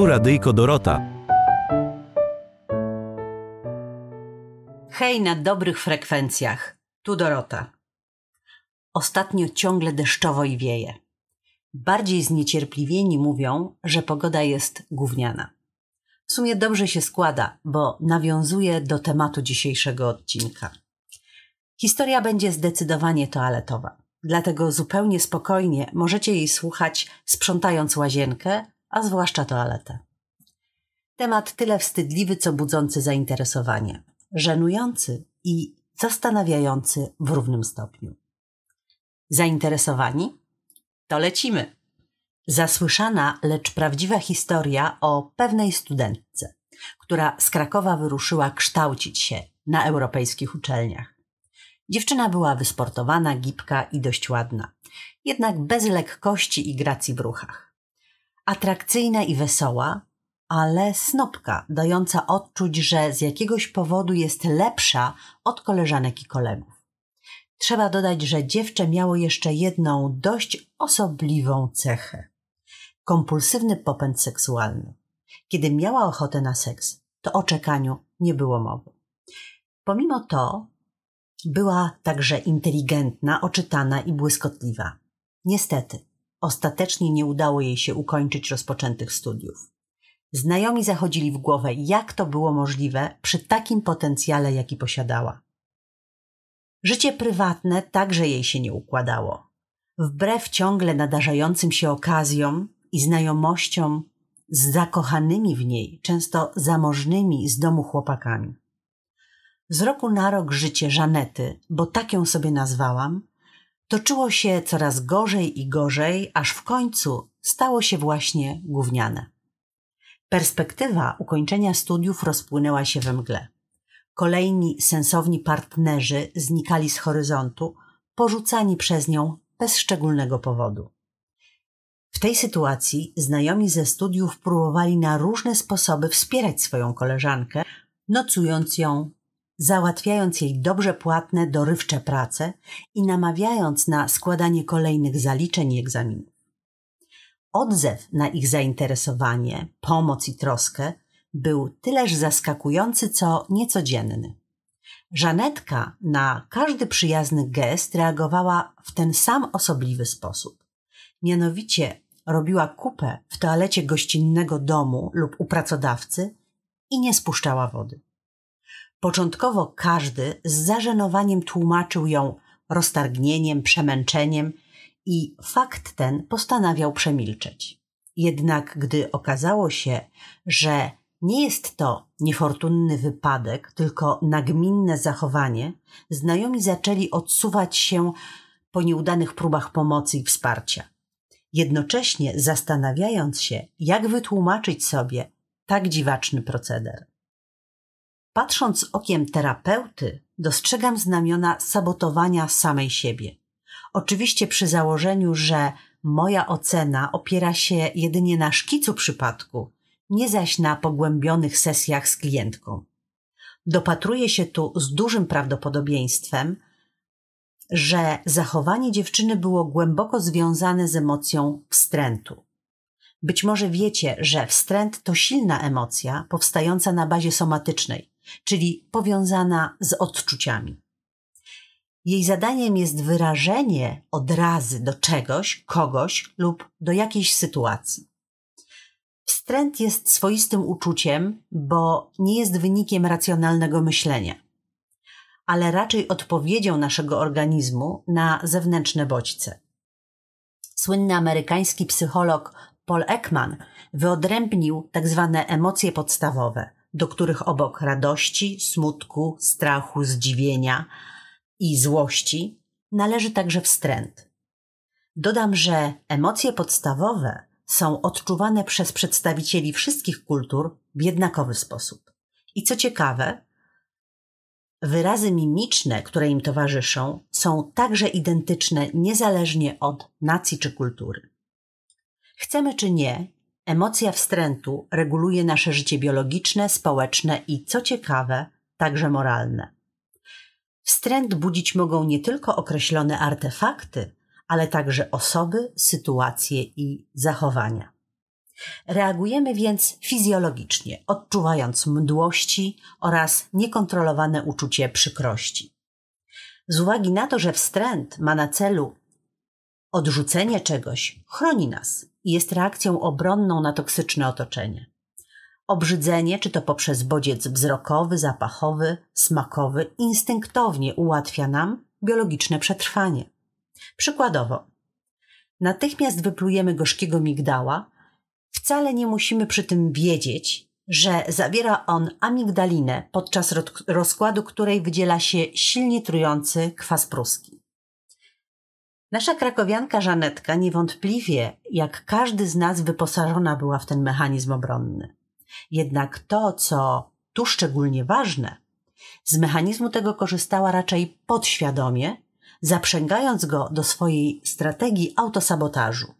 Tu radyjko Dorota. Hej na dobrych frekwencjach. Tu Dorota. Ostatnio ciągle deszczowo i wieje. Bardziej zniecierpliwieni mówią, że pogoda jest gówniana. W sumie dobrze się składa, bo nawiązuje do tematu dzisiejszego odcinka. Historia będzie zdecydowanie toaletowa, dlatego zupełnie spokojnie możecie jej słuchać sprzątając łazienkę a zwłaszcza toaletę. Temat tyle wstydliwy, co budzący zainteresowanie, żenujący i zastanawiający w równym stopniu. Zainteresowani? To lecimy! Zasłyszana, lecz prawdziwa historia o pewnej studentce, która z Krakowa wyruszyła kształcić się na europejskich uczelniach. Dziewczyna była wysportowana, gibka i dość ładna, jednak bez lekkości i gracji w ruchach. Atrakcyjna i wesoła, ale snopka, dająca odczuć, że z jakiegoś powodu jest lepsza od koleżanek i kolegów. Trzeba dodać, że dziewczę miało jeszcze jedną dość osobliwą cechę kompulsywny popęd seksualny. Kiedy miała ochotę na seks, to o czekaniu nie było mowy. Pomimo to była także inteligentna, oczytana i błyskotliwa. Niestety, Ostatecznie nie udało jej się ukończyć rozpoczętych studiów. Znajomi zachodzili w głowę, jak to było możliwe przy takim potencjale, jaki posiadała. Życie prywatne także jej się nie układało. Wbrew ciągle nadarzającym się okazjom i znajomościom z zakochanymi w niej, często zamożnymi z domu chłopakami. Z roku na rok życie Żanety, bo tak ją sobie nazwałam, Toczyło się coraz gorzej i gorzej, aż w końcu stało się właśnie gówniane. Perspektywa ukończenia studiów rozpłynęła się we mgle. Kolejni sensowni partnerzy znikali z horyzontu, porzucani przez nią bez szczególnego powodu. W tej sytuacji znajomi ze studiów próbowali na różne sposoby wspierać swoją koleżankę, nocując ją, załatwiając jej dobrze płatne, dorywcze prace i namawiając na składanie kolejnych zaliczeń i egzaminów. Odzew na ich zainteresowanie, pomoc i troskę był tyleż zaskakujący, co niecodzienny. Żanetka na każdy przyjazny gest reagowała w ten sam osobliwy sposób. Mianowicie robiła kupę w toalecie gościnnego domu lub u pracodawcy i nie spuszczała wody. Początkowo każdy z zażenowaniem tłumaczył ją roztargnieniem, przemęczeniem i fakt ten postanawiał przemilczeć. Jednak gdy okazało się, że nie jest to niefortunny wypadek, tylko nagminne zachowanie, znajomi zaczęli odsuwać się po nieudanych próbach pomocy i wsparcia. Jednocześnie zastanawiając się, jak wytłumaczyć sobie tak dziwaczny proceder. Patrząc okiem terapeuty, dostrzegam znamiona sabotowania samej siebie. Oczywiście przy założeniu, że moja ocena opiera się jedynie na szkicu przypadku, nie zaś na pogłębionych sesjach z klientką. Dopatruję się tu z dużym prawdopodobieństwem, że zachowanie dziewczyny było głęboko związane z emocją wstrętu. Być może wiecie, że wstręt to silna emocja powstająca na bazie somatycznej czyli powiązana z odczuciami. Jej zadaniem jest wyrażenie odrazy do czegoś, kogoś lub do jakiejś sytuacji. Wstręt jest swoistym uczuciem, bo nie jest wynikiem racjonalnego myślenia, ale raczej odpowiedzią naszego organizmu na zewnętrzne bodźce. Słynny amerykański psycholog Paul Ekman wyodrębnił tzw. Tak emocje podstawowe – do których obok radości, smutku, strachu, zdziwienia i złości należy także wstręt. Dodam, że emocje podstawowe są odczuwane przez przedstawicieli wszystkich kultur w jednakowy sposób. I co ciekawe, wyrazy mimiczne, które im towarzyszą, są także identyczne niezależnie od nacji czy kultury. Chcemy czy nie, Emocja wstrętu reguluje nasze życie biologiczne, społeczne i, co ciekawe, także moralne. Wstręt budzić mogą nie tylko określone artefakty, ale także osoby, sytuacje i zachowania. Reagujemy więc fizjologicznie, odczuwając mdłości oraz niekontrolowane uczucie przykrości. Z uwagi na to, że wstręt ma na celu odrzucenie czegoś, chroni nas, i jest reakcją obronną na toksyczne otoczenie. Obrzydzenie, czy to poprzez bodziec wzrokowy, zapachowy, smakowy, instynktownie ułatwia nam biologiczne przetrwanie. Przykładowo, natychmiast wyplujemy gorzkiego migdała, wcale nie musimy przy tym wiedzieć, że zawiera on amigdalinę, podczas rozkładu której wydziela się silnie trujący kwas pruski. Nasza krakowianka Żanetka niewątpliwie, jak każdy z nas, wyposażona była w ten mechanizm obronny. Jednak to, co tu szczególnie ważne, z mechanizmu tego korzystała raczej podświadomie, zaprzęgając go do swojej strategii autosabotażu.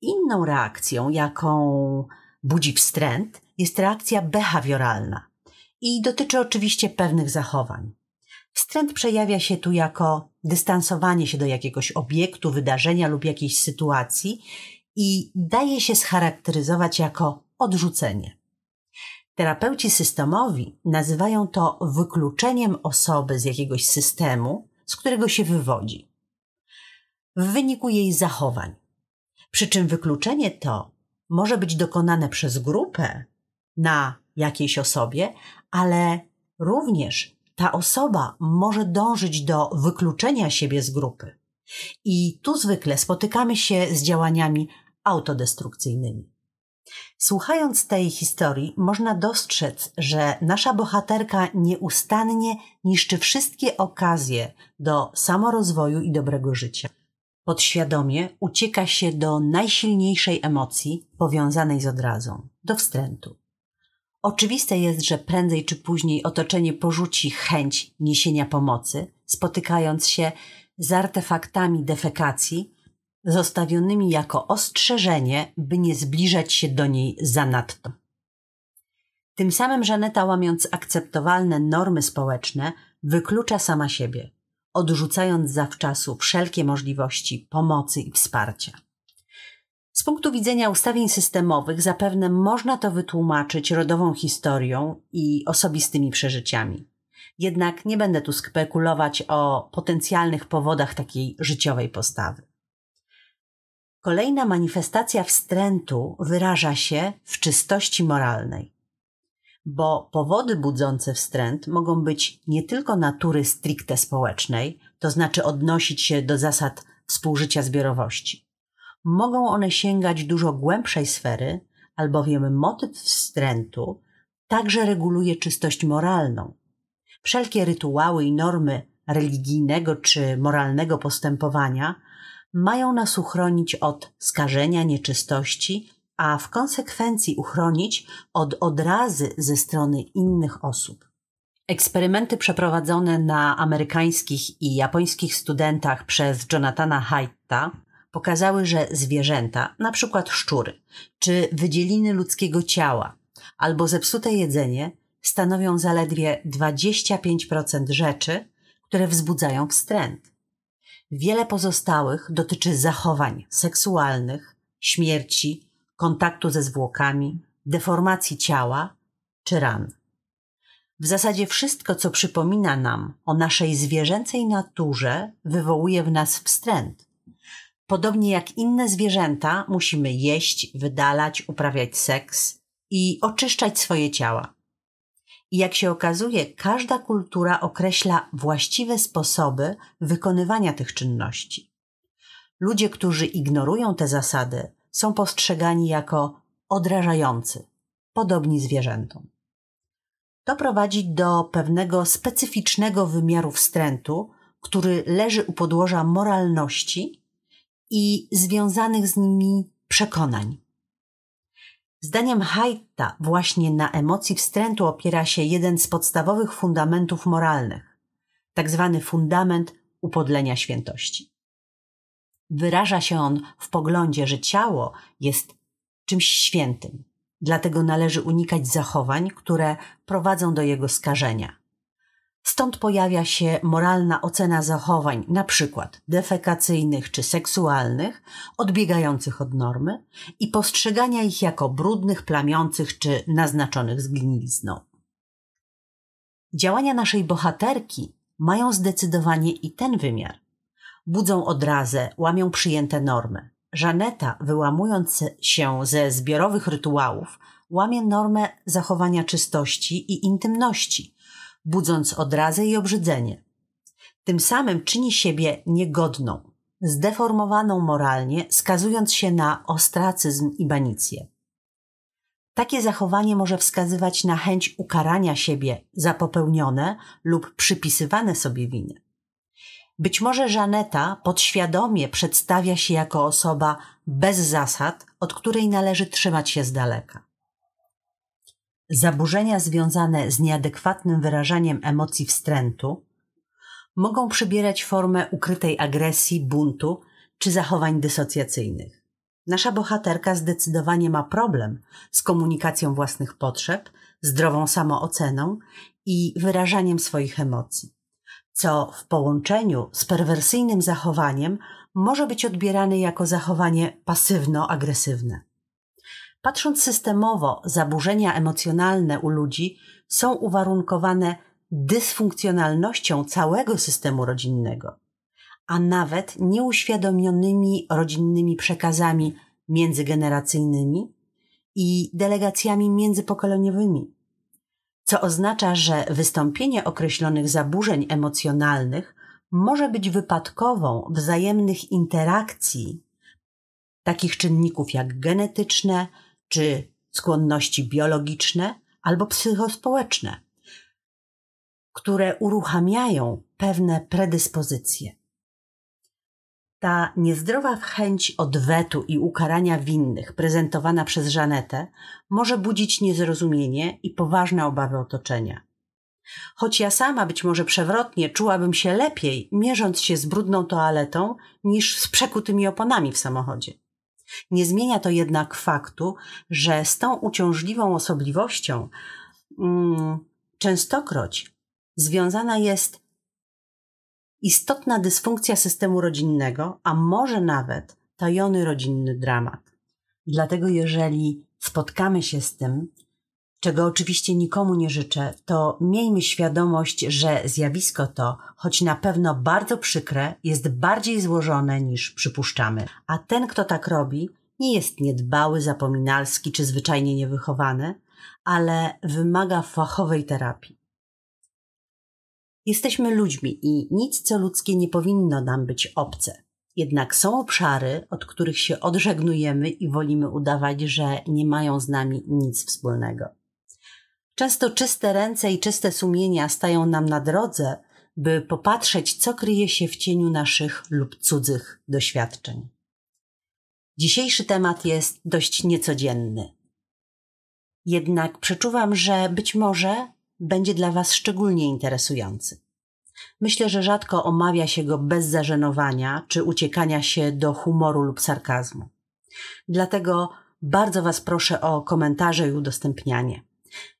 Inną reakcją, jaką budzi wstręt, jest reakcja behawioralna i dotyczy oczywiście pewnych zachowań. Wstręt przejawia się tu jako dystansowanie się do jakiegoś obiektu, wydarzenia lub jakiejś sytuacji i daje się scharakteryzować jako odrzucenie. Terapeuci systemowi nazywają to wykluczeniem osoby z jakiegoś systemu, z którego się wywodzi, w wyniku jej zachowań. Przy czym wykluczenie to może być dokonane przez grupę na jakiejś osobie, ale również ta osoba może dążyć do wykluczenia siebie z grupy. I tu zwykle spotykamy się z działaniami autodestrukcyjnymi. Słuchając tej historii, można dostrzec, że nasza bohaterka nieustannie niszczy wszystkie okazje do samorozwoju i dobrego życia. Podświadomie ucieka się do najsilniejszej emocji powiązanej z odrazą, do wstrętu. Oczywiste jest, że prędzej czy później otoczenie porzuci chęć niesienia pomocy, spotykając się z artefaktami defekacji, zostawionymi jako ostrzeżenie, by nie zbliżać się do niej zanadto. Tym samym Żaneta, łamiąc akceptowalne normy społeczne, wyklucza sama siebie, odrzucając zawczasu wszelkie możliwości pomocy i wsparcia. Z punktu widzenia ustawień systemowych zapewne można to wytłumaczyć rodową historią i osobistymi przeżyciami. Jednak nie będę tu spekulować o potencjalnych powodach takiej życiowej postawy. Kolejna manifestacja wstrętu wyraża się w czystości moralnej, bo powody budzące wstręt mogą być nie tylko natury stricte społecznej, to znaczy odnosić się do zasad współżycia zbiorowości mogą one sięgać dużo głębszej sfery, albowiem motyw wstrętu także reguluje czystość moralną. Wszelkie rytuały i normy religijnego czy moralnego postępowania mają nas uchronić od skażenia nieczystości, a w konsekwencji uchronić od odrazy ze strony innych osób. Eksperymenty przeprowadzone na amerykańskich i japońskich studentach przez Jonathana Haidta pokazały, że zwierzęta, na przykład szczury, czy wydzieliny ludzkiego ciała, albo zepsute jedzenie stanowią zaledwie 25% rzeczy, które wzbudzają wstręt. Wiele pozostałych dotyczy zachowań seksualnych, śmierci, kontaktu ze zwłokami, deformacji ciała czy ran. W zasadzie wszystko, co przypomina nam o naszej zwierzęcej naturze, wywołuje w nas wstręt Podobnie jak inne zwierzęta, musimy jeść, wydalać, uprawiać seks i oczyszczać swoje ciała. I jak się okazuje, każda kultura określa właściwe sposoby wykonywania tych czynności. Ludzie, którzy ignorują te zasady, są postrzegani jako odrażający, podobni zwierzętom. To prowadzi do pewnego specyficznego wymiaru wstrętu, który leży u podłoża moralności i związanych z nimi przekonań. Zdaniem Haidta właśnie na emocji wstrętu opiera się jeden z podstawowych fundamentów moralnych, tak zwany fundament upodlenia świętości. Wyraża się on w poglądzie, że ciało jest czymś świętym, dlatego należy unikać zachowań, które prowadzą do jego skażenia. Stąd pojawia się moralna ocena zachowań, na przykład defekacyjnych czy seksualnych, odbiegających od normy i postrzegania ich jako brudnych, plamiących czy naznaczonych zgnilizną. Działania naszej bohaterki mają zdecydowanie i ten wymiar. Budzą odrazę, łamią przyjęte normy. Żaneta, wyłamując się ze zbiorowych rytuałów, łamie normę zachowania czystości i intymności – budząc odrazę i obrzydzenie. Tym samym czyni siebie niegodną, zdeformowaną moralnie, skazując się na ostracyzm i banicję. Takie zachowanie może wskazywać na chęć ukarania siebie za popełnione lub przypisywane sobie winy. Być może Żaneta podświadomie przedstawia się jako osoba bez zasad, od której należy trzymać się z daleka zaburzenia związane z nieadekwatnym wyrażaniem emocji wstrętu mogą przybierać formę ukrytej agresji, buntu czy zachowań dysocjacyjnych. Nasza bohaterka zdecydowanie ma problem z komunikacją własnych potrzeb, zdrową samooceną i wyrażaniem swoich emocji, co w połączeniu z perwersyjnym zachowaniem może być odbierane jako zachowanie pasywno-agresywne. Patrząc systemowo, zaburzenia emocjonalne u ludzi są uwarunkowane dysfunkcjonalnością całego systemu rodzinnego, a nawet nieuświadomionymi rodzinnymi przekazami międzygeneracyjnymi i delegacjami międzypokoleniowymi, co oznacza, że wystąpienie określonych zaburzeń emocjonalnych może być wypadkową wzajemnych interakcji takich czynników jak genetyczne, czy skłonności biologiczne albo psychospołeczne, które uruchamiają pewne predyspozycje. Ta niezdrowa chęć odwetu i ukarania winnych, prezentowana przez Żanetę, może budzić niezrozumienie i poważne obawy otoczenia. Choć ja sama być może przewrotnie czułabym się lepiej, mierząc się z brudną toaletą, niż z przekutymi oponami w samochodzie. Nie zmienia to jednak faktu, że z tą uciążliwą osobliwością mm, częstokroć związana jest istotna dysfunkcja systemu rodzinnego, a może nawet tajony rodzinny dramat. Dlatego, jeżeli spotkamy się z tym, Czego oczywiście nikomu nie życzę, to miejmy świadomość, że zjawisko to, choć na pewno bardzo przykre, jest bardziej złożone niż przypuszczamy. A ten, kto tak robi, nie jest niedbały, zapominalski czy zwyczajnie niewychowany, ale wymaga fachowej terapii. Jesteśmy ludźmi i nic co ludzkie nie powinno nam być obce. Jednak są obszary, od których się odżegnujemy i wolimy udawać, że nie mają z nami nic wspólnego. Często czyste ręce i czyste sumienia stają nam na drodze, by popatrzeć, co kryje się w cieniu naszych lub cudzych doświadczeń. Dzisiejszy temat jest dość niecodzienny. Jednak przeczuwam, że być może będzie dla Was szczególnie interesujący. Myślę, że rzadko omawia się go bez zażenowania czy uciekania się do humoru lub sarkazmu. Dlatego bardzo Was proszę o komentarze i udostępnianie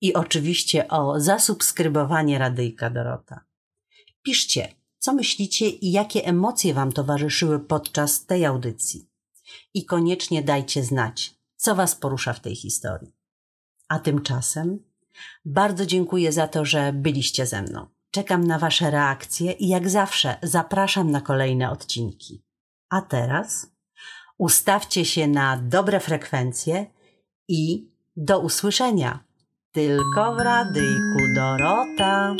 i oczywiście o zasubskrybowanie Radyjka Dorota. Piszcie, co myślicie i jakie emocje Wam towarzyszyły podczas tej audycji. I koniecznie dajcie znać, co Was porusza w tej historii. A tymczasem bardzo dziękuję za to, że byliście ze mną. Czekam na Wasze reakcje i jak zawsze zapraszam na kolejne odcinki. A teraz ustawcie się na dobre frekwencje i do usłyszenia! Tylko w radyjku Dorota.